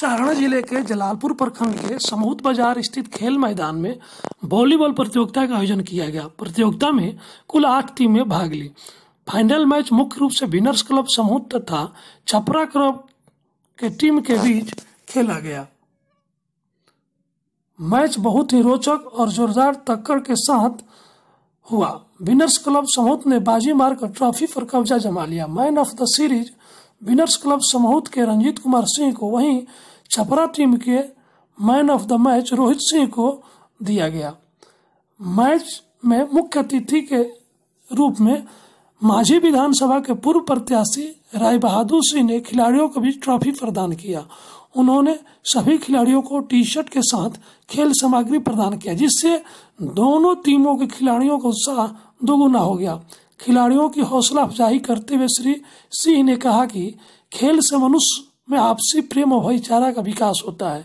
सारण जिले के जलालपुर प्रखंड के समूत बाजार स्थित खेल मैदान में वॉलीबॉल प्रतियोगिता का आयोजन किया गया प्रतियोगिता में कुल आठ टीमें भाग ली फाइनल मैच मुख्य रूप से विनर्स क्लब समूह तथा छपरा क्लब के टीम के बीच खेला गया मैच बहुत ही रोचक और जोरदार टक्कर के साथ हुआ विनर्स क्लब समूह ने बाजी मारकर ट्रॉफी पर कब्जा जमा लिया man of the series winners club समहूत के रंजीत कुमार सिंह को वहीं छपरा टीम के man of the match Rohit Singh को दिया गया मैच में मुख्य अतिथि के रूप में माझी विधानसभा के पूर्व प्रत्याशी राय बहादुर सिंह ने खिलाड़ियों को भी ट्रॉफी प्रदान किया उन्होंने सभी खिलाड़ियों को टी शर्ट के साथ खेल सामग्री प्रदान किया जिससे दोनों टीमों के खिलाड़ियों का उत्साह दोगुना हो गया खिलाड़ियों की हौसला अफजाही करते हुए श्री सिंह ने कहा कि खेल से मनुष्य में आपसी प्रेम और भाईचारा का विकास होता है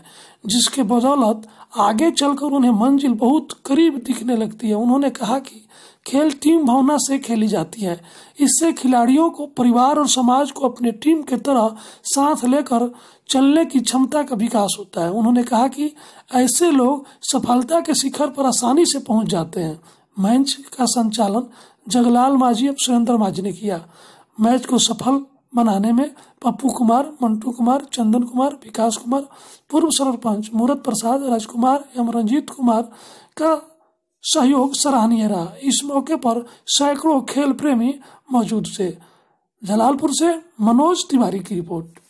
जिसके बदौलत आगे चलकर उन्हें मंजिल बहुत करीब दिखने लगती है उन्होंने कहा कि खेल टीम भावना से खेली जाती है इससे खिलाड़ियों को परिवार और समाज को अपने टीम के तरह साथ लेकर चलने की क्षमता का विकास होता है उन्होंने कहा कि ऐसे लोग सफलता के शिखर पर आसानी से पहुंच जाते हैं मंच का संचालन जगलाल माझी और सुरेंद्र माझी ने किया मैच को सफल बनाने में पप्पू कुमार मंटू कुमार चंदन कुमार विकास कुमार पूर्व सरपंच मूरत प्रसाद राजकुमार एवं रंजीत कुमार का सहयोग सराहनीय रहा इस मौके पर सैकड़ों खेल प्रेमी मौजूद थे जलालपुर से मनोज तिवारी की रिपोर्ट